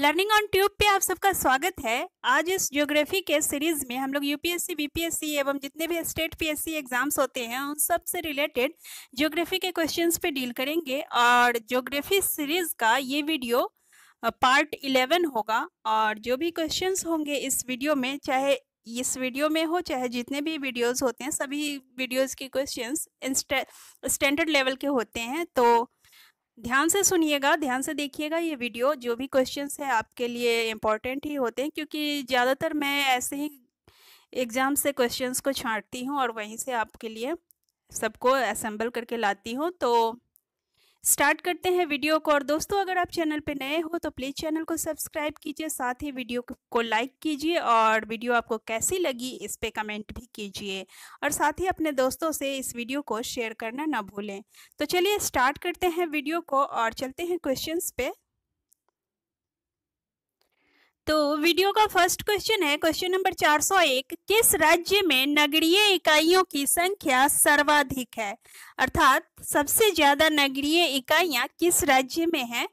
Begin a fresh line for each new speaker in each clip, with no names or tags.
learning on tube पे आप सबका स्वागत है आज इस ज्योग्राफी के सीरीज में हम लोग यूपीएससी बीपीएससी एवं जितने भी स्टेट पीएससी एग्जाम्स होते हैं उन सब से रिलेटेड ज्योग्राफी के क्वेश्चंस पे डील करेंगे और ज्योग्राफी सीरीज का ये वीडियो पार्ट इलेवन होगा और जो भी क्वेश्चंस होंगे इस वीडियो में चाहे इस वीडियो में हो चाहे जितने भी वीडियोज होते हैं सभी वीडियोज के क्वेश्चन स्टैंडर्ड लेवल के होते हैं तो ध्यान से सुनिएगा ध्यान से देखिएगा ये वीडियो जो भी क्वेश्चन है आपके लिए इम्पोर्टेंट ही होते हैं क्योंकि ज़्यादातर मैं ऐसे ही एग्ज़ाम से क्वेश्चंस को छांटती हूँ और वहीं से आपके लिए सबको असेंबल करके लाती हूँ तो स्टार्ट करते हैं वीडियो को और दोस्तों अगर आप चैनल पर नए हो तो प्लीज़ चैनल को सब्सक्राइब कीजिए साथ ही वीडियो को लाइक कीजिए और वीडियो आपको कैसी लगी इस पे कमेंट भी कीजिए और साथ ही अपने दोस्तों से इस वीडियो को शेयर करना ना भूलें तो चलिए स्टार्ट करते हैं वीडियो को और चलते हैं क्वेश्चंस पे तो वीडियो का फर्स्ट क्वेश्चन है क्वेश्चन नंबर 401 किस राज्य में नगरीय इकाइयों की संख्या सर्वाधिक है अर्थात सबसे ज्यादा नगरीय इकाइयां किस राज्य में है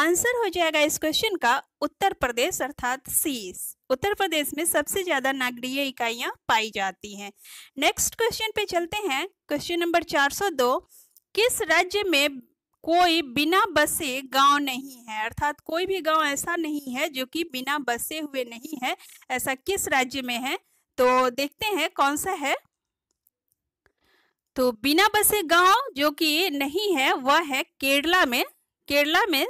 आंसर हो जाएगा इस क्वेश्चन का उत्तर प्रदेश अर्थात सीस उत्तर प्रदेश में सबसे ज्यादा नगरीय इकाइयां पाई जाती हैं नेक्स्ट क्वेश्चन पे चलते हैं क्वेश्चन नंबर 402 किस राज्य में कोई बिना बसे गांव नहीं है अर्थात कोई भी गांव ऐसा नहीं है जो कि बिना बसे हुए नहीं है ऐसा किस राज्य में है तो देखते हैं कौन सा है तो बिना बसे गांव जो कि नहीं है वह है केरला में केरला में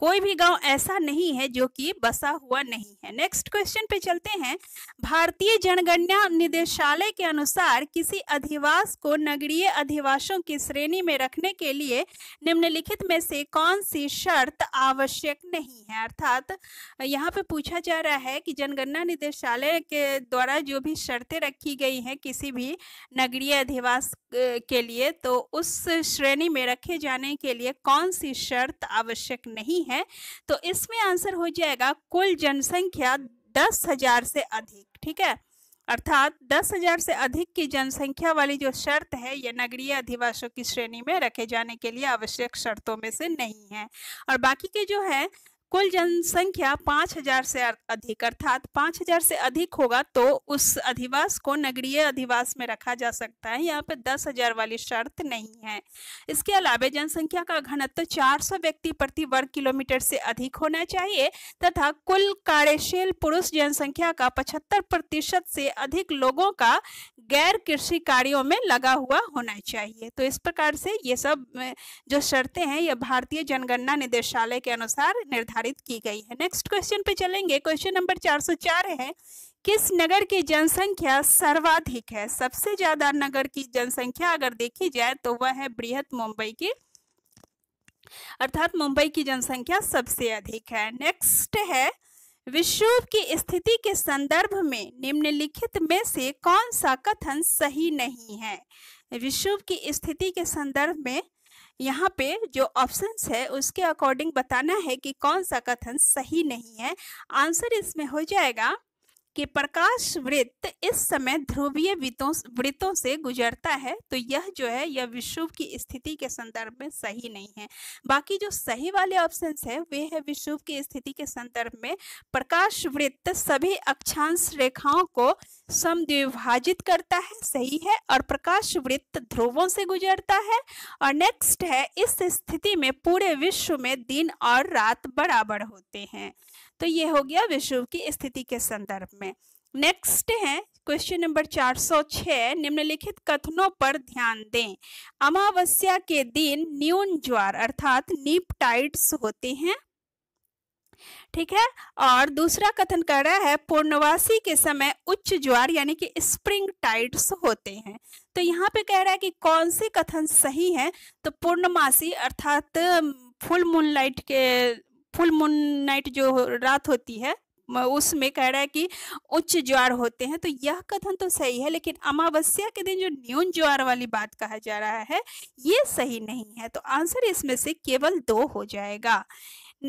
कोई भी गांव ऐसा नहीं है जो कि बसा हुआ नहीं है नेक्स्ट क्वेश्चन पे चलते हैं भारतीय जनगणना निदेशालय के अनुसार किसी अधिवास को नगरीय अधिवासों की श्रेणी में रखने के लिए निम्नलिखित में से कौन सी शर्त आवश्यक नहीं है अर्थात यहाँ पे पूछा जा रहा है कि जनगणना निदेशालय के द्वारा जो भी शर्तें रखी गई हैं किसी भी नगरीय अधिवास के लिए तो उस श्रेणी में रखे जाने के लिए कौन सी शर्त आवश्यक नहीं है है तो इसमें आंसर हो जाएगा कुल जनसंख्या दस हजार से अधिक ठीक है अर्थात दस हजार से अधिक की जनसंख्या वाली जो शर्त है यह नगरीय अधिवासों की श्रेणी में रखे जाने के लिए आवश्यक शर्तों में से नहीं है और बाकी के जो है कुल जनसंख्या 5000 से अधिक अर्थात 5000 से अधिक होगा तो उस अधिवास को नगरीय अधिवास में रखा जा सकता है यहाँ पे 10000 वाली शर्त नहीं है इसके अलावा जनसंख्या का घनत्व 400 व्यक्ति प्रति वर्ग किलोमीटर से अधिक होना चाहिए तथा कुल कार्यशील पुरुष जनसंख्या का 75 प्रतिशत से अधिक लोगों का गैर कृषि कार्यों में लगा हुआ होना चाहिए तो इस प्रकार से ये सब जो शर्तें हैं यह भारतीय जनगणना निदेशालय के अनुसार निर्धारित निर्धारित की गई है नेक्स्ट क्वेश्चन पे चलेंगे क्वेश्चन नंबर 404 है किस नगर की जनसंख्या सर्वाधिक है सबसे ज्यादा नगर की जनसंख्या अगर देखी जाए तो वह है बृहत मुंबई की अर्थात मुंबई की जनसंख्या सबसे अधिक है नेक्स्ट है विश्व की स्थिति के संदर्भ में निम्नलिखित में से कौन सा कथन सही नहीं है विश्व की स्थिति के संदर्भ में यहाँ पे जो ऑप्शंस है उसके अकॉर्डिंग बताना है कि कौन सा कथन सही नहीं है आंसर इसमें हो जाएगा कि प्रकाश वृत्त इस समय ध्रुवीय वृत्तों वृत्तों से गुजरता है तो यह जो है यह विषुव की स्थिति के संदर्भ में सही नहीं है बाकी जो सही वाले ऑप्शन है वे है विषुव की स्थिति के संदर्भ में प्रकाश वृत्त सभी अक्षांश रेखाओं को समद्विभाजित करता है सही है और प्रकाश वृत्त ध्रुवों से गुजरता है और नेक्स्ट है इस स्थिति में पूरे विश्व में दिन और रात बराबर होते हैं तो ये हो गया विश्व की स्थिति के संदर्भ में नेक्स्ट है क्वेश्चन नंबर 406 निम्नलिखित कथनों पर ध्यान दें अमावस्या के दिन न्यून ज्वार अर्थात नीपटाइड्स होते हैं ठीक है और दूसरा कथन कर रहा है पूर्णवासी के समय उच्च ज्वार यानी कि स्प्रिंग टाइड्स होते हैं तो यहाँ पे कह रहा है कि कौन से कथन सही है तो पूर्णमासी अर्थात फुल मूनलाइट के फुल मून नाइट जो रात होती है उसमें कह रहा है कि उच्च ज्वार होते हैं तो यह कथन तो सही है लेकिन अमावस्या के दिन जो न्यून ज्वार वाली बात कहा जा रहा है ये सही नहीं है तो आंसर इसमें से केवल दो हो जाएगा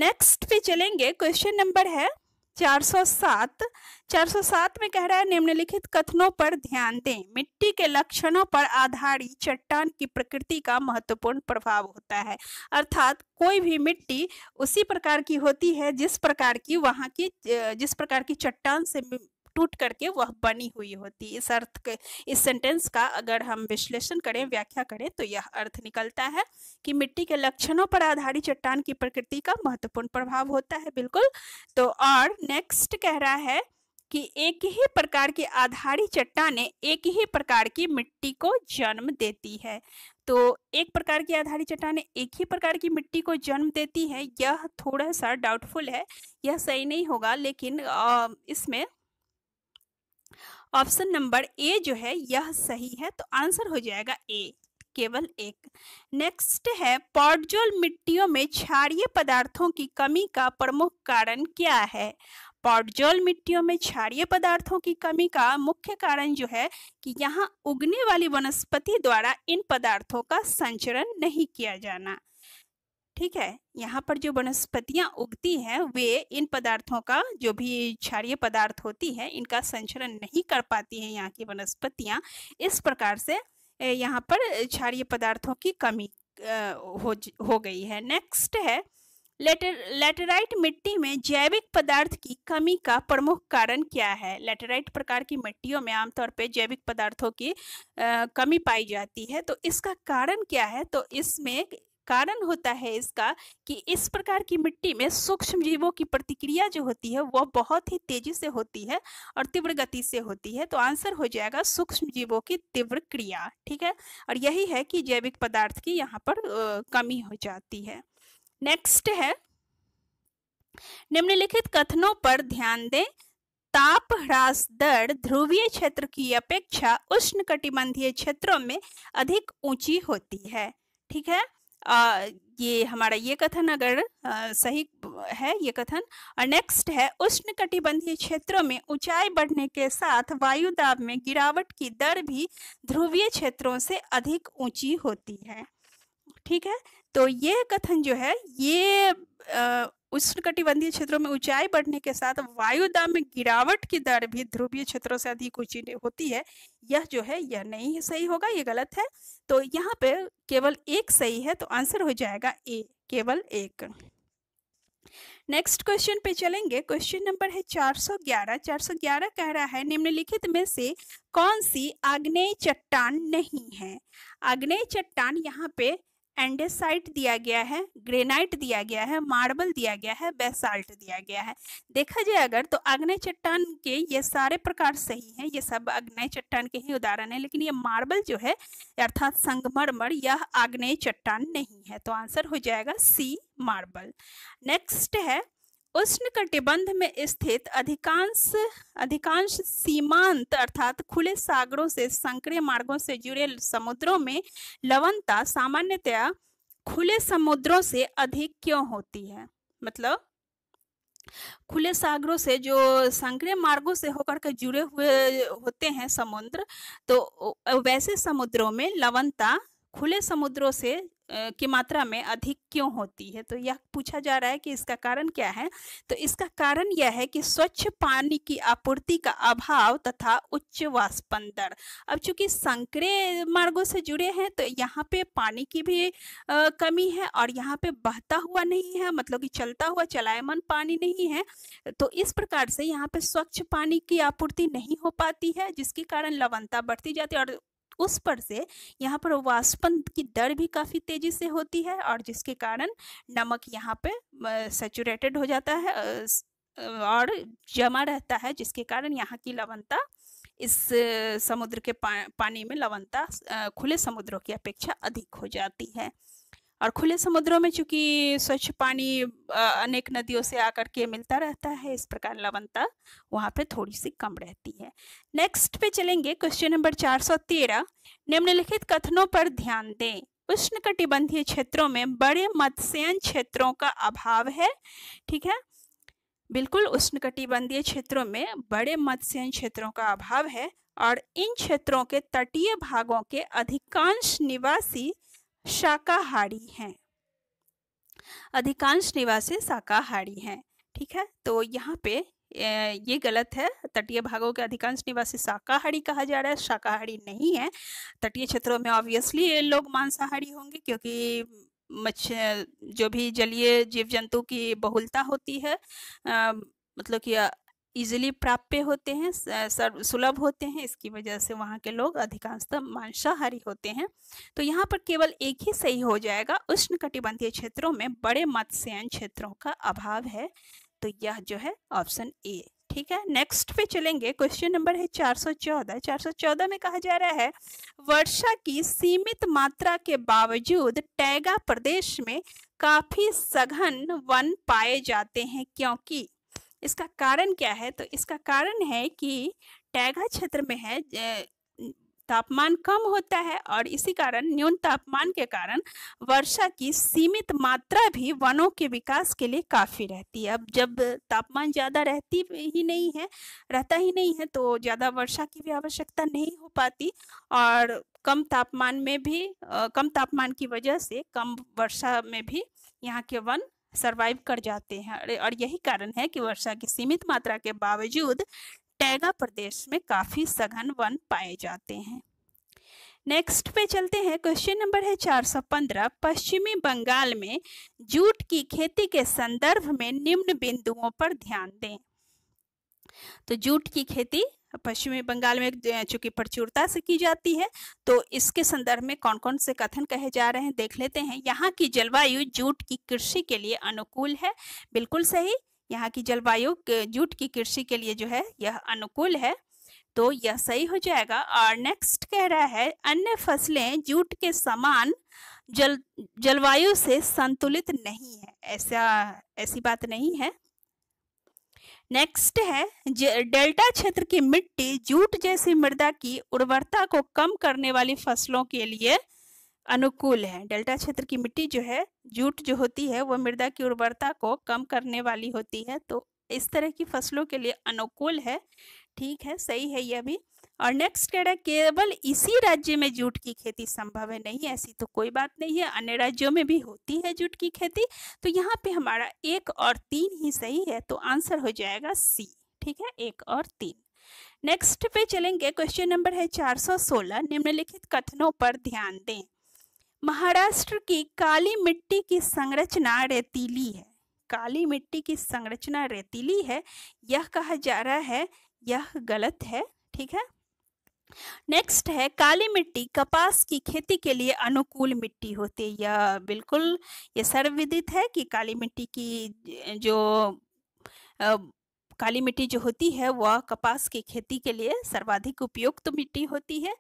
नेक्स्ट पे चलेंगे क्वेश्चन नंबर है 407 407 में कह रहा है निम्नलिखित कथनों पर ध्यान दें मिट्टी के लक्षणों पर आधारित चट्टान की प्रकृति का महत्वपूर्ण प्रभाव होता है अर्थात कोई भी मिट्टी उसी प्रकार की होती है जिस प्रकार की वहाँ की जिस प्रकार की चट्टान से टूट करके वह बनी हुई होती इस अर्थ के इस सेंटेंस का अगर हम विश्लेषण करें व्याख्या करें तो यह अर्थ निकलता है कि मिट्टी के लक्षणों पर आधारित चट्टान की प्रकृति का महत्वपूर्ण प्रभाव होता है बिल्कुल तो और नेक्स्ट कह रहा है कि एक ही प्रकार की आधारी चट्टाने एक ही प्रकार की मिट्टी को जन्म देती है तो एक प्रकार की आधारी चट्टाने एक ही प्रकार की मिट्टी को जन्म देती है यह थोड़ा सा डाउटफुल है यह सही नहीं होगा लेकिन इसमें ऑप्शन नंबर ए जो है यह सही है तो आंसर हो जाएगा ए केवल एक नेक्स्ट है पॉडजोल मिट्टियों में क्षारिय पदार्थों की कमी का प्रमुख कारण क्या है पॉडजोल मिट्टियों में क्षारिय पदार्थों की कमी का मुख्य कारण जो है कि यहाँ उगने वाली वनस्पति द्वारा इन पदार्थों का संचरण नहीं किया जाना ठीक है यहाँ पर जो वनस्पतियाँ उगती हैं वे इन पदार्थों का जो भी क्षारीय पदार्थ होती है इनका संचरण नहीं कर पाती हैं यहाँ की वनस्पतियाँ इस प्रकार से यहाँ पर क्षारीय पदार्थों की कमी हो हो गई है नेक्स्ट है लेटर लेटेराइट मिट्टी में जैविक पदार्थ की कमी का प्रमुख कारण क्या है लेटेराइट प्रकार की मिट्टियों में आमतौर पर जैविक पदार्थों की आ, कमी पाई जाती है तो इसका कारण क्या है तो इसमें कारण होता है इसका कि इस प्रकार की मिट्टी में सूक्ष्म जीवों की प्रतिक्रिया जो होती है वह बहुत ही तेजी से होती है और तीव्र गति से होती है तो आंसर हो जाएगा सूक्ष्म जीवों की तीव्र क्रिया ठीक है और यही है कि जैविक पदार्थ की यहाँ पर कमी हो जाती है नेक्स्ट है निम्नलिखित कथनों पर ध्यान दें ताप ह्रास दर ध्रुवीय क्षेत्र की अपेक्षा उष्ण कटिबंधीय क्षेत्रों में अधिक ऊंची होती है ठीक है आ, ये हमारा ये कथन अगर आ, सही है ये कथन और नेक्स्ट है उष्ण कटिबंधीय क्षेत्रों में ऊंचाई बढ़ने के साथ वायु दाब में गिरावट की दर भी ध्रुवीय क्षेत्रों से अधिक ऊंची होती है ठीक है तो ये कथन जो है ये उष्णकटिबंधीय क्षेत्रों में ऊंचाई बढ़ने के साथ वायुदाब में गिरावट की दर भी ध्रुवीय क्षेत्रों से अधिक ऊंची होती है यह जो है यह नहीं सही होगा यह गलत है तो यहाँ पे केवल एक सही है तो आंसर हो जाएगा ए केवल एक नेक्स्ट क्वेश्चन पे चलेंगे क्वेश्चन नंबर है 411 411 कह रहा है निम्नलिखित में से कौन सी आग्नेय चट्टान नहीं है आग्नेय चट्टान यहाँ पे एंडेसाइट दिया गया है ग्रेनाइट दिया गया है मार्बल दिया गया है बेसाल्ट दिया गया है देखा जाए अगर तो अग्नय चट्टान के ये सारे प्रकार सही हैं ये सब अग्नय चट्टान के ही उदाहरण है लेकिन ये मार्बल जो है अर्थात संगमरमर यह आग्नेय चट्टान नहीं है तो आंसर हो जाएगा सी मार्बल नेक्स्ट है उष्णकटिबंध में स्थित अधिकांश अधिकांश सीमांत अर्थात खुले सागरों से संकरे मार्गों से जुड़े समुद्रों में लवणता सामान्यतया खुले समुद्रों से अधिक क्यों होती है मतलब खुले सागरों से जो संकरे मार्गों से होकर के जुड़े हुए होते हैं समुद्र तो वैसे समुद्रों में लवणता खुले समुद्रों से की मात्रा में अधिक क्यों होती है तो यह पूछा जा रहा है कि इसका कारण क्या है तो इसका कारण यह है कि स्वच्छ पानी की आपूर्ति का अभाव तथा उच्च वाष्पन दर अब चूंकि संकरे मार्गों से जुड़े हैं तो यहाँ पे पानी की भी कमी है और यहाँ पे बहता हुआ नहीं है मतलब कि चलता हुआ चलायमन पानी नहीं है तो इस प्रकार से यहाँ पे स्वच्छ पानी की आपूर्ति नहीं हो पाती है जिसके कारण लवणता बढ़ती जाती है और उस पर से यहाँ पर वाष्पन की दर भी काफ़ी तेज़ी से होती है और जिसके कारण नमक यहाँ पे सेचूरेटेड हो जाता है और जमा रहता है जिसके कारण यहाँ की लवणता इस समुद्र के पा, पानी में लवणता खुले समुद्रों की अपेक्षा अधिक हो जाती है और खुले समुद्रों में चूंकि स्वच्छ पानी अनेक नदियों से आकर के मिलता रहता है इस प्रकार लवनता वहाँ पे थोड़ी सी कम रहती है नेक्स्ट पे चलेंगे क्वेश्चन नंबर 413 निम्नलिखित कथनों पर ध्यान दें उष्ण कटिबंधीय क्षेत्रों में बड़े मत्स्यन क्षेत्रों का अभाव है ठीक है बिल्कुल उष्ण कटिबंधीय क्षेत्रों में बड़े मत्स्यन क्षेत्रों का अभाव है और इन क्षेत्रों के तटीय भागों के अधिकांश निवासी शाकाहारी हैं अधिकांश निवासी शाकाहारी हैं ठीक है तो यहाँ पे ये गलत है तटीय भागों के अधिकांश निवासी शाकाहारी कहा जा रहा है शाकाहारी नहीं है तटीय क्षेत्रों में ऑब्वियसली लोग मांसाहारी होंगे क्योंकि मच्छ जो भी जलीय जीव जंतु की बहुलता होती है आ, मतलब कि इजीली प्राप्य होते हैं सुलभ होते हैं इसकी वजह से वहाँ के लोग अधिकांशतः मांसाहारी होते हैं तो यहाँ पर केवल एक ही सही हो जाएगा उष्ण कटिबंधीय क्षेत्रों में बड़े मत्स्यन क्षेत्रों का अभाव है तो यह जो है ऑप्शन ए ठीक है नेक्स्ट पे चलेंगे क्वेश्चन नंबर है 414 414 में कहा जा रहा है वर्षा की सीमित मात्रा के बावजूद टैगा प्रदेश में काफी सघन वन पाए जाते हैं क्योंकि इसका कारण क्या है तो इसका कारण है कि टैगा क्षेत्र में है तापमान कम होता है और इसी कारण न्यून तापमान के कारण वर्षा की सीमित मात्रा भी वनों के विकास के लिए काफ़ी रहती है अब जब तापमान ज़्यादा रहती ही नहीं है रहता ही नहीं है तो ज़्यादा वर्षा की भी आवश्यकता नहीं हो पाती और कम तापमान में भी कम तापमान की वजह से कम वर्षा में भी यहाँ के वन सरवाइव कर जाते हैं और यही कारण है कि वर्षा की सीमित मात्रा के बावजूद टैगा प्रदेश में काफ़ी सघन वन पाए जाते हैं नेक्स्ट पे चलते हैं क्वेश्चन नंबर है 415 पश्चिमी बंगाल में जूट की खेती के संदर्भ में निम्न बिंदुओं पर ध्यान दें तो जूट की खेती पश्चिमी बंगाल में चूंकि प्रचुरता से की जाती है तो इसके संदर्भ में कौन कौन से कथन कहे जा रहे हैं देख लेते हैं यहाँ की जलवायु जूट की कृषि के लिए अनुकूल है बिल्कुल सही यहाँ की जलवायु जूट की कृषि के लिए जो है यह अनुकूल है तो यह सही हो जाएगा और नेक्स्ट कह रहा है अन्य फसलें जूट के समान जल जलवायु से संतुलित नहीं है ऐसा ऐसी बात नहीं है नेक्स्ट है डेल्टा क्षेत्र की मिट्टी जूट जैसी मृदा की उर्वरता को कम करने वाली फसलों के लिए अनुकूल है डेल्टा क्षेत्र की मिट्टी जो है जूट जो होती है वह मृदा की उर्वरता को कम करने वाली होती है तो इस तरह की फसलों के लिए अनुकूल है ठीक है सही है यह भी और नेक्स्ट कह रहा है केवल इसी राज्य में जूट की खेती संभव है नहीं ऐसी तो कोई बात नहीं है अन्य राज्यों में भी होती है जूट की खेती तो यहाँ पे हमारा एक और तीन ही सही है तो आंसर हो जाएगा सी ठीक है एक और तीन नेक्स्ट पे चलेंगे क्वेश्चन नंबर है 416 निम्नलिखित कथनों पर ध्यान दें महाराष्ट्र की काली मिट्टी की संरचना रेतीली है काली मिट्टी की संरचना रेतीली है यह कहा जा रहा है यह गलत है ठीक है नेक्स्ट है काली मिट्टी कपास की खेती के लिए अनुकूल मिट्टी होती है यह बिल्कुल ये सर्वविदित है कि काली मिट्टी की जो आ, काली मिट्टी जो होती है वह कपास की खेती के लिए सर्वाधिक उपयुक्त तो मिट्टी होती है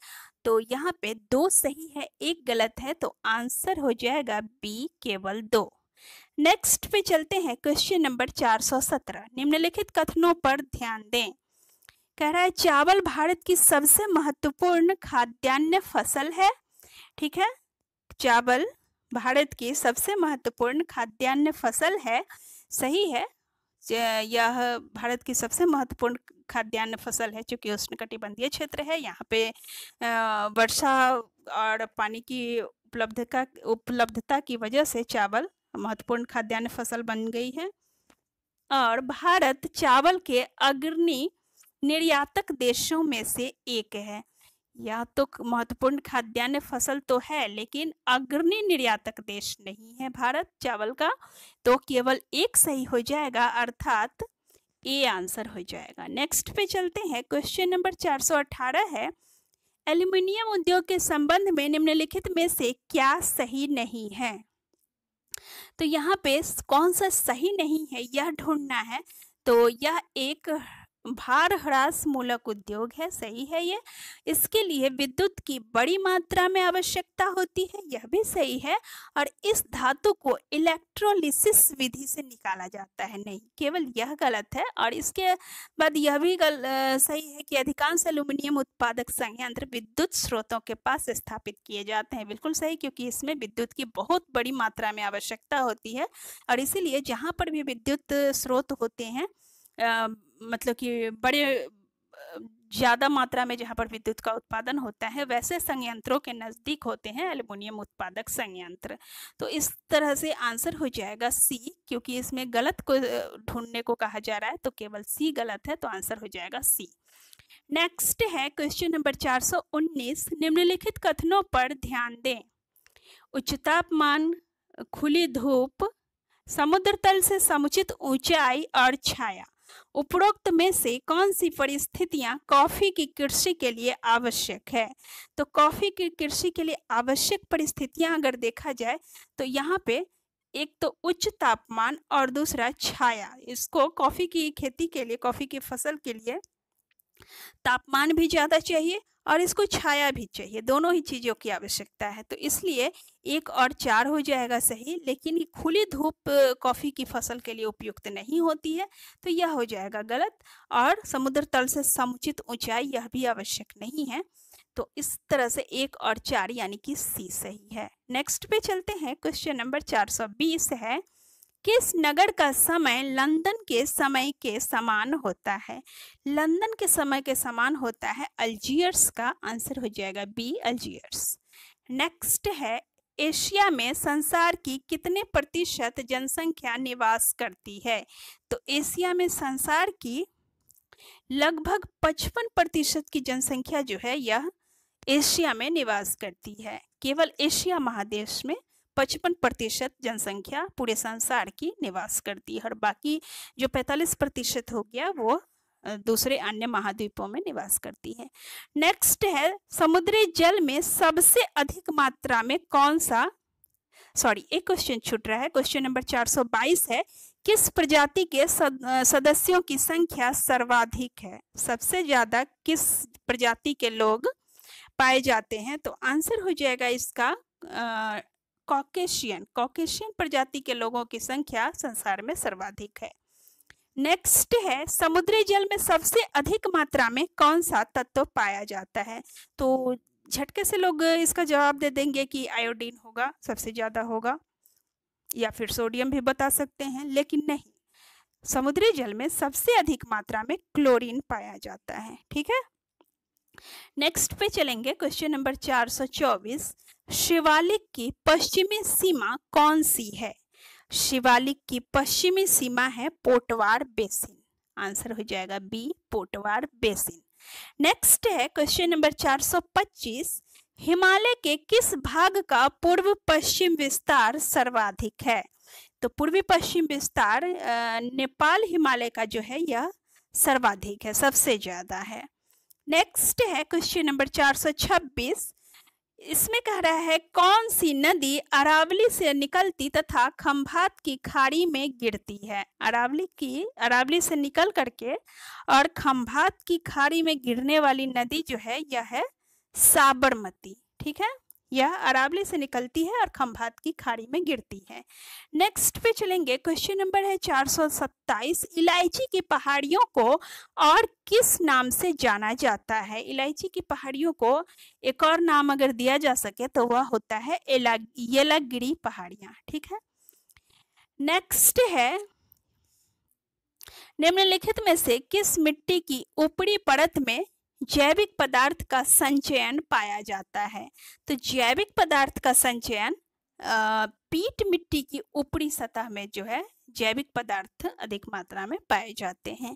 तो यहाँ पे दो सही है एक गलत है तो आंसर हो जाएगा बी केवल दो नेक्स्ट पे चलते हैं क्वेश्चन नंबर 417 निम्नलिखित कथनों पर ध्यान दें कह रहा है चावल भारत की सबसे महत्वपूर्ण खाद्यान्न फसल है ठीक है चावल भारत की सबसे महत्वपूर्ण खाद्यान्न फसल है सही है यह भारत की सबसे महत्वपूर्ण खाद्यान्न फसल है चूँकि उष्णकटिबंधीय क्षेत्र है यहाँ पे वर्षा और पानी की उपलब्धता उपलब्धता की वजह से चावल महत्वपूर्ण खाद्यान्न फसल बन गई है और भारत चावल के अग्रणी निर्यातक देशों में से एक है यह तो महत्वपूर्ण खाद्यान्न फसल तो है लेकिन अग्रणी निर्यातक देश नहीं है भारत चावल का तो केवल एक सही हो जाएगा अर्थात ए आंसर हो जाएगा नेक्स्ट पे चलते हैं क्वेश्चन नंबर 418 है एल्यूमिनियम उद्योग के संबंध में निम्नलिखित में से क्या सही नहीं है तो यहाँ पे कौन सा सही नहीं है यह ढूंढना है तो यह एक भार ह्रास मूलक उद्योग है सही है ये इसके लिए विद्युत की बड़ी मात्रा में आवश्यकता होती है यह भी सही है और इस धातु को इलेक्ट्रोलिसिस विधि से निकाला जाता है नहीं केवल यह गलत है और इसके बाद यह भी गल, आ, सही है कि अधिकांश एल्यूमिनियम उत्पादक संयंत्र विद्युत स्रोतों के पास स्थापित किए जाते हैं बिल्कुल सही क्योंकि इसमें विद्युत की बहुत बड़ी मात्रा में आवश्यकता होती है और इसीलिए जहाँ पर भी विद्युत स्रोत होते हैं आ, मतलब कि बड़े ज़्यादा मात्रा में जहाँ पर विद्युत का उत्पादन होता है वैसे संयंत्रों के नज़दीक होते हैं एल्युमिनियम उत्पादक संयंत्र तो इस तरह से आंसर हो जाएगा सी क्योंकि इसमें गलत को ढूंढने को कहा जा रहा है तो केवल सी गलत है तो आंसर हो जाएगा सी नेक्स्ट है क्वेश्चन नंबर 419 निम्नलिखित कथनों पर ध्यान दें उच्च तापमान खुली धूप समुद्र तल से समुचित ऊंचाई और छाया उपरोक्त में से कौन सी परिस्थितियां कॉफी की कृषि के लिए आवश्यक है तो कॉफी की कृषि के लिए आवश्यक परिस्थितियां अगर देखा जाए तो यहाँ पे एक तो उच्च तापमान और दूसरा छाया इसको कॉफी की खेती के लिए कॉफी की फसल के लिए तापमान भी ज़्यादा चाहिए और इसको छाया भी चाहिए दोनों ही चीज़ों की आवश्यकता है तो इसलिए एक और चार हो जाएगा सही लेकिन खुली धूप कॉफ़ी की फसल के लिए उपयुक्त नहीं होती है तो यह हो जाएगा गलत और समुद्र तल से समुचित ऊंचाई यह भी आवश्यक नहीं है तो इस तरह से एक और चार यानी कि सी सही है नेक्स्ट पे चलते हैं क्वेश्चन नंबर चार है किस नगर का समय लंदन के समय के समान होता है लंदन के समय के समान होता है अल्जियर्स का आंसर हो जाएगा बी अल्जियर्स नेक्स्ट है एशिया में संसार की कितने प्रतिशत जनसंख्या निवास करती है तो एशिया में संसार की लगभग 55 प्रतिशत की जनसंख्या जो है यह एशिया में निवास करती है केवल एशिया महादेश में पचपन प्रतिशत जनसंख्या पूरे संसार की निवास करती है और बाकी जो पैंतालीस प्रतिशत हो गया वो दूसरे अन्य महाद्वीपों में निवास करती है नेक्स्ट है समुद्री जल में सबसे अधिक मात्रा में कौन सा सॉरी एक क्वेश्चन छूट रहा है क्वेश्चन नंबर 422 है किस प्रजाति के सद, सदस्यों की संख्या सर्वाधिक है सबसे ज्यादा किस प्रजाति के लोग पाए जाते हैं तो आंसर हो जाएगा इसका कॉकेशियन कॉकेशियन प्रजाति के लोगों की संख्या संसार में सर्वाधिक है नेक्स्ट है समुद्री जल में सबसे अधिक मात्रा में कौन सा तत्व पाया जाता है तो झटके से लोग इसका जवाब दे देंगे कि आयोडीन होगा सबसे ज़्यादा होगा या फिर सोडियम भी बता सकते हैं लेकिन नहीं समुद्री जल में सबसे अधिक मात्रा में क्लोरीन पाया जाता है ठीक है नेक्स्ट पे चलेंगे क्वेश्चन नंबर 424 शिवालिक की पश्चिमी सीमा कौन सी है शिवालिक की पश्चिमी सीमा है पोटवार बेसिन आंसर हो जाएगा बी पोटवार बेसिन नेक्स्ट है क्वेश्चन नंबर 425 हिमालय के किस भाग का पूर्व पश्चिम विस्तार सर्वाधिक है तो पूर्वी पश्चिम विस्तार नेपाल हिमालय का जो है यह सर्वाधिक है सबसे ज्यादा है नेक्स्ट है क्वेश्चन नंबर 426 इसमें कह रहा है कौन सी नदी अरावली से निकलती तथा खंभात की खाड़ी में गिरती है अरावली की अरावली से निकल करके और खंभात की खाड़ी में गिरने वाली नदी जो है यह है साबरमती ठीक है यह अरावली से निकलती है और खंभात की खाड़ी में गिरती है नेक्स्ट पे चलेंगे क्वेश्चन नंबर है 427 इलायची की पहाड़ियों को और किस नाम से जाना जाता है इलायची की पहाड़ियों को एक और नाम अगर दिया जा सके तो वह होता है येलागिरी पहाड़ियां ठीक है नेक्स्ट है निम्नलिखित में से किस मिट्टी की ऊपरी परत में जैविक पदार्थ का संचयन पाया जाता है तो जैविक पदार्थ का संचयन पीट मिट्टी की ऊपरी सतह में जो है जैविक पदार्थ अधिक मात्रा में पाए जाते हैं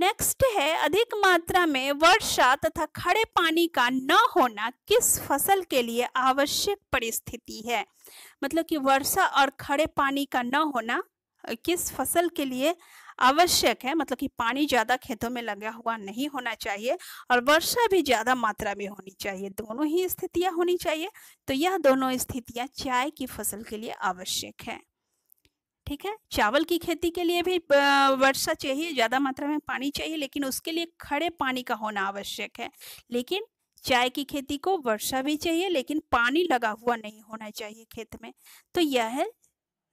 नेक्स्ट है अधिक मात्रा में वर्षा तथा खड़े पानी का न होना किस फसल के लिए आवश्यक परिस्थिति है मतलब कि वर्षा और खड़े पानी का न होना किस फसल के लिए आवश्यक है मतलब कि पानी ज़्यादा खेतों में लगा हुआ नहीं होना चाहिए और वर्षा भी ज़्यादा मात्रा में होनी चाहिए दोनों ही स्थितियाँ होनी चाहिए तो यह दोनों स्थितियाँ चाय की फसल के लिए आवश्यक है ठीक है चावल की खेती के लिए भी वर्षा चाहिए ज़्यादा मात्रा में पानी चाहिए लेकिन उसके लिए खड़े पानी का होना आवश्यक है लेकिन चाय की खेती को वर्षा भी चाहिए लेकिन पानी लगा हुआ नहीं होना चाहिए खेत में तो यह है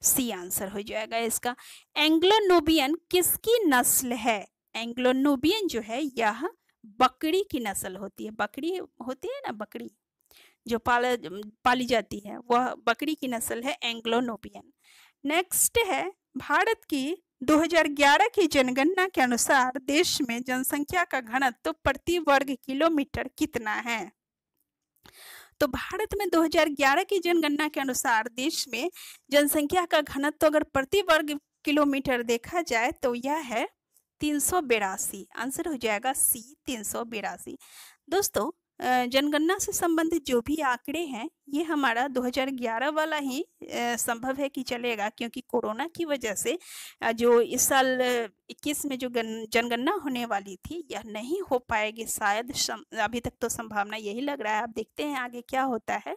सी आंसर हो जाएगा इसका एंग्लोनोबियन किसकी नस्ल है एंग्लोनोबियन जो है यह बकरी की नस्ल होती है बकरी होती है ना बकरी जो पाला पाली जाती है वह बकरी की नस्ल है एंग्लोनोबियन नेक्स्ट है भारत की 2011 की जनगणना के अनुसार देश में जनसंख्या का घनत्व तो प्रति वर्ग किलोमीटर कितना है तो भारत में 2011 की जनगणना के अनुसार देश में जनसंख्या का घनत्व तो अगर प्रति वर्ग किलोमीटर देखा जाए तो यह है तीन आंसर हो जाएगा सी तीन दोस्तों जनगणना से संबंधित जो भी आंकड़े हैं ये हमारा 2011 वाला ही संभव है कि चलेगा क्योंकि कोरोना की वजह से जो इस साल 21 में जो जनगणना होने वाली थी यह नहीं हो पाएगी शायद अभी तक तो संभावना यही लग रहा है आप देखते हैं आगे क्या होता है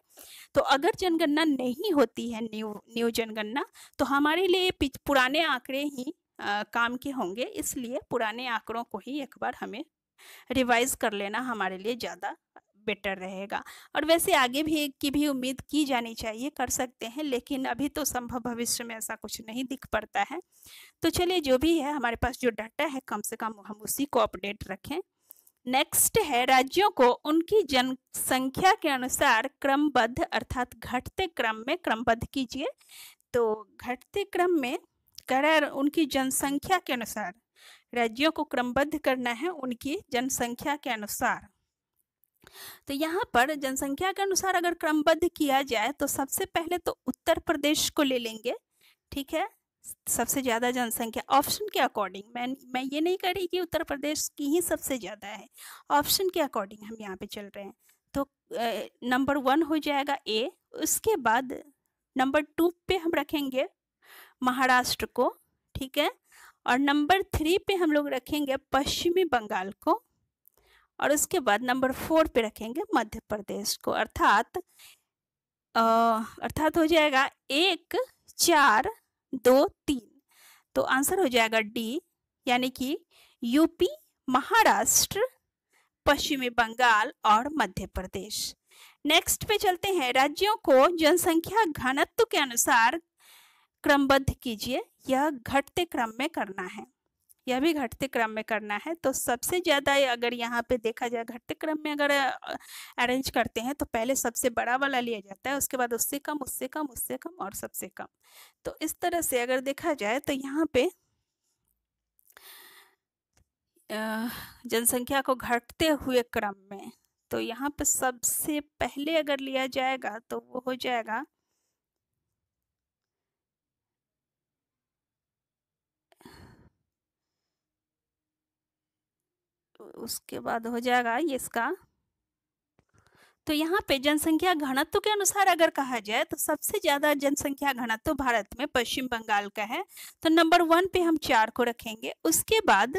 तो अगर जनगणना नहीं होती है न्यू न्यू जनगणना तो हमारे लिए पुराने आंकड़े ही आ, काम के होंगे इसलिए पुराने आंकड़ों को ही एक बार हमें रिवाइज कर लेना हमारे लिए ज़्यादा बेटर रहेगा और वैसे आगे भी की भी उम्मीद की जानी चाहिए कर सकते हैं लेकिन अभी तो संभव भविष्य में ऐसा कुछ नहीं दिख पड़ता है तो चलिए जो भी है हमारे पास जो डाटा है कम से कम हम उसी को अपडेट रखें नेक्स्ट है राज्यों को उनकी जनसंख्या के अनुसार क्रमबद्ध अर्थात घटते क्रम में क्रमबद्ध कीजिए तो घटते क्रम में कर उनकी जनसंख्या के अनुसार राज्यों को क्रमबद्ध करना है उनकी जनसंख्या के अनुसार तो यहाँ पर जनसंख्या के अनुसार अगर क्रमबद्ध किया जाए तो सबसे पहले तो उत्तर प्रदेश को ले लेंगे ठीक है सबसे ज़्यादा जनसंख्या ऑप्शन के अकॉर्डिंग मैं मैं ये नहीं कह रही कि उत्तर प्रदेश की ही सबसे ज़्यादा है ऑप्शन के अकॉर्डिंग हम यहाँ पे चल रहे हैं तो नंबर वन हो जाएगा ए उसके बाद नंबर टू पे हम रखेंगे महाराष्ट्र को ठीक है और नंबर थ्री पे हम लोग रखेंगे पश्चिमी बंगाल को और उसके बाद नंबर फोर पे रखेंगे मध्य प्रदेश को अर्थात अर्थात हो जाएगा एक चार दो तीन तो आंसर हो जाएगा डी यानी कि यूपी महाराष्ट्र पश्चिमी बंगाल और मध्य प्रदेश नेक्स्ट पे चलते हैं राज्यों को जनसंख्या घनत्व के अनुसार क्रमबद्ध कीजिए यह घटते क्रम में करना है यह भी घटते क्रम में करना है तो सबसे ज़्यादा अगर यहाँ पे देखा जाए घटते क्रम में अगर अरेंज करते हैं तो पहले सबसे बड़ा वाला लिया जाता है उसके बाद उससे कम उससे कम उससे कम और सबसे कम तो इस तरह से अगर देखा जाए तो यहाँ पे जनसंख्या को घटते हुए क्रम में तो यहाँ पे सबसे पहले अगर लिया जाएगा तो वो हो जाएगा उसके बाद हो जाएगा ये इसका तो यहाँ पे जनसंख्या घनत्व के अनुसार अगर कहा जाए तो सबसे ज्यादा जनसंख्या घनत्व भारत में पश्चिम बंगाल का है तो नंबर वन पे हम चार को रखेंगे उसके बाद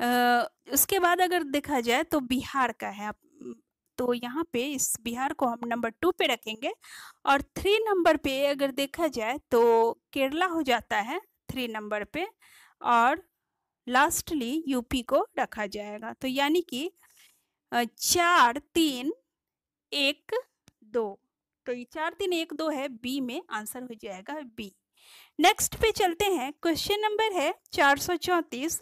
आ, उसके बाद अगर देखा जाए तो बिहार का है तो यहाँ पे इस बिहार को हम नंबर टू पे रखेंगे और थ्री नंबर पे अगर देखा जाए तो केरला हो जाता है थ्री नंबर पे और लास्टली यूपी को रखा जाएगा तो यानी कि चार तीन एक दो तो ये चार तीन एक दो है बी में आंसर हो जाएगा बी नेक्स्ट पे चलते हैं क्वेश्चन नंबर है चार सौ चौंतीस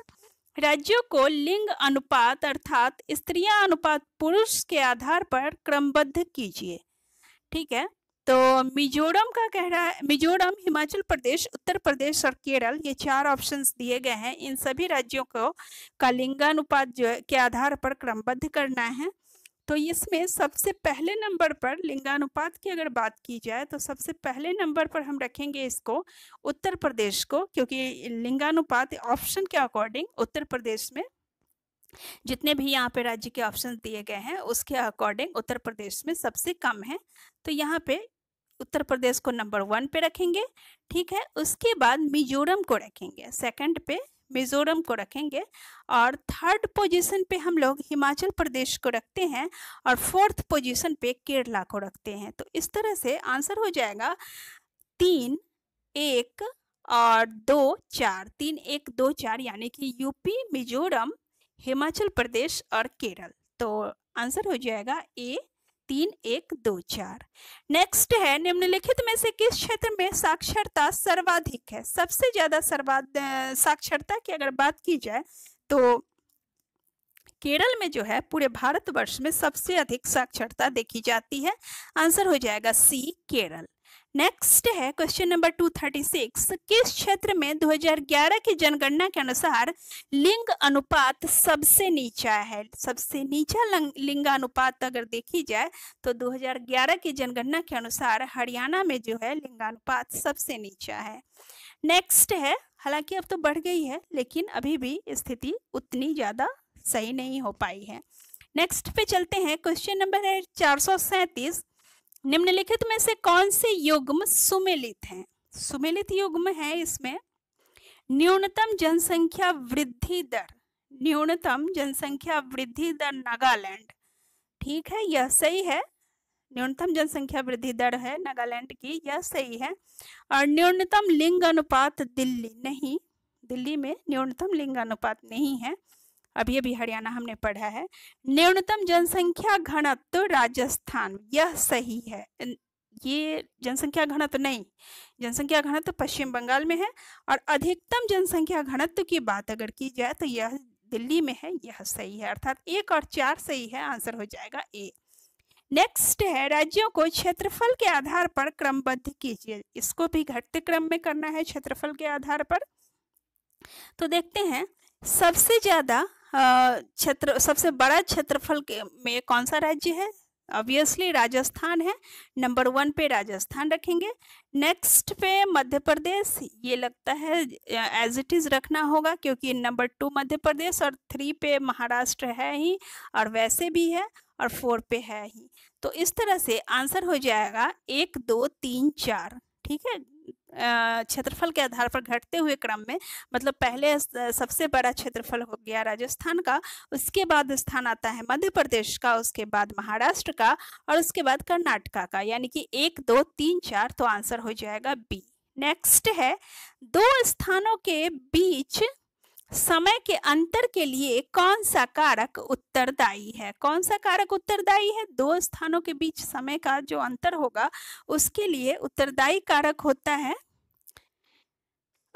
राज्यों को लिंग अनुपात अर्थात स्त्रियां अनुपात पुरुष के आधार पर क्रमबद्ध कीजिए ठीक है तो मिजोरम का कह रहा है मिजोरम हिमाचल प्रदेश उत्तर प्रदेश और केरल ये चार ऑप्शंस दिए गए हैं इन सभी राज्यों को का लिंगानुपात जो के आधार पर क्रमबद्ध करना है तो इसमें सबसे पहले नंबर पर लिंगानुपात की अगर बात की जाए तो सबसे पहले नंबर पर हम रखेंगे इसको उत्तर प्रदेश को क्योंकि लिंगानुपात ऑप्शन के अकॉर्डिंग उत्तर प्रदेश में जितने भी यहाँ पे राज्य के ऑप्शन दिए गए हैं उसके अकॉर्डिंग उत्तर प्रदेश में सबसे कम है तो यहाँ पे उत्तर प्रदेश को नंबर वन पे रखेंगे ठीक है उसके बाद मिजोरम को रखेंगे सेकंड पे मिजोरम को रखेंगे और थर्ड पोजीशन पे हम लोग हिमाचल प्रदेश को रखते हैं और फोर्थ पोजीशन पे केरला को रखते हैं तो इस तरह से आंसर हो जाएगा तीन एक और दो चार तीन एक दो चार यानी कि यूपी मिजोरम हिमाचल प्रदेश और केरल तो आंसर हो जाएगा ए तीन एक दो चार नेक्स्ट है निम्नलिखित में से किस क्षेत्र में साक्षरता सर्वाधिक है सबसे ज्यादा सर्वा साक्षरता की अगर बात की जाए तो केरल में जो है पूरे भारतवर्ष में सबसे अधिक साक्षरता देखी जाती है आंसर हो जाएगा सी केरल नेक्स्ट है क्वेश्चन नंबर 236 किस क्षेत्र में 2011 की जनगणना के अनुसार लिंग अनुपात सबसे नीचा है सबसे नीचा लिंग अनुपात अगर देखी जाए तो 2011 की जनगणना के अनुसार हरियाणा में जो है लिंगानुपात सबसे नीचा है नेक्स्ट है हालांकि अब तो बढ़ गई है लेकिन अभी भी स्थिति उतनी ज़्यादा सही नहीं हो पाई है नेक्स्ट पे चलते हैं क्वेश्चन नंबर है चार सौ सैंतीस निम्नलिखित में से कौन से युग्म सुमेलित हैं सुमेलित युग्म है इसमें न्यूनतम जनसंख्या वृद्धि दर न्यूनतम जनसंख्या वृद्धि दर नागालैंड ठीक है यह सही है न्यूनतम जनसंख्या वृद्धि दर है नागालैंड की यह सही है और न्यूनतम लिंग अनुपात दिल्ली नहीं दिल्ली में न्यूनतम लिंग अनुपात नहीं है अभी अभी हरियाणा हमने पढ़ा है न्यूनतम जनसंख्या घनत्व राजस्थान यह सही है ये जनसंख्या घनत्व नहीं जनसंख्या घनत्व पश्चिम बंगाल में है और अधिकतम जनसंख्या घनत्व की बात अगर की जाए तो यह दिल्ली में है यह सही है अर्थात एक और चार सही है आंसर हो जाएगा ए नेक्स्ट है राज्यों को क्षेत्रफल के आधार पर क्रमबद्ध कीजिए इसको भी घटते क्रम में करना है क्षेत्रफल के आधार पर तो देखते हैं सबसे ज्यादा क्षेत्र सबसे बड़ा क्षेत्रफल के में कौन सा राज्य है ऑब्वियसली राजस्थान है नंबर वन पे राजस्थान रखेंगे नेक्स्ट पे मध्य प्रदेश ये लगता है एज इट इज़ रखना होगा क्योंकि नंबर टू मध्य प्रदेश और थ्री पे महाराष्ट्र है ही और वैसे भी है और फोर पे है ही तो इस तरह से आंसर हो जाएगा एक दो तीन चार ठीक है क्षेत्रफल के आधार पर घटते हुए क्रम में मतलब पहले सबसे बड़ा क्षेत्रफल हो गया राजस्थान का उसके बाद स्थान आता है मध्य प्रदेश का उसके बाद महाराष्ट्र का और उसके बाद कर्नाटका का यानी कि एक दो तीन चार तो आंसर हो जाएगा बी नेक्स्ट है दो स्थानों के बीच समय के अंतर के लिए कौन सा कारक उत्तरदायी है कौन सा कारक उत्तरदायी है दो स्थानों के बीच समय का जो अंतर होगा उसके लिए उत्तरदायी कारक होता है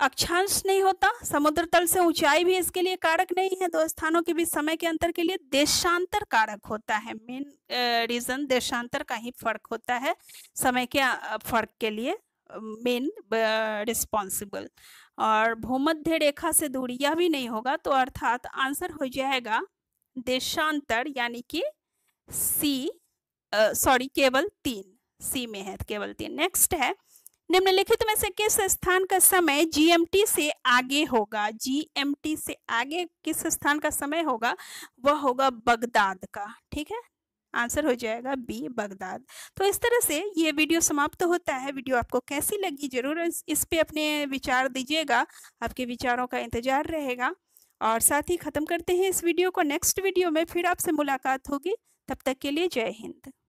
अक्षांश नहीं होता समुद्र तल से ऊंचाई भी इसके लिए कारक नहीं है दो स्थानों के बीच समय के अंतर के लिए देशांतर कारक होता है मेन रीजन देशांतर का ही फर्क होता है समय के फर्क के लिए मेन रिस्पॉन्सिबल uh, और भूमध्य रेखा से दूरी यह भी नहीं होगा तो अर्थात आंसर हो जाएगा देशांतर यानी कि सी सॉरी केवल तीन सी में है केवल तीन नेक्स्ट है निम्नलिखित में से किस स्थान का समय जीएमटी से आगे होगा जीएमटी से आगे किस स्थान का समय होगा वह होगा बगदाद का ठीक है आंसर हो जाएगा बी बगदाद तो इस तरह से ये वीडियो समाप्त तो होता है वीडियो आपको कैसी लगी ज़रूर इस पर अपने विचार दीजिएगा आपके विचारों का इंतज़ार रहेगा और साथ ही ख़त्म करते हैं इस वीडियो को नेक्स्ट वीडियो में फिर आपसे मुलाकात होगी तब तक के लिए जय हिंद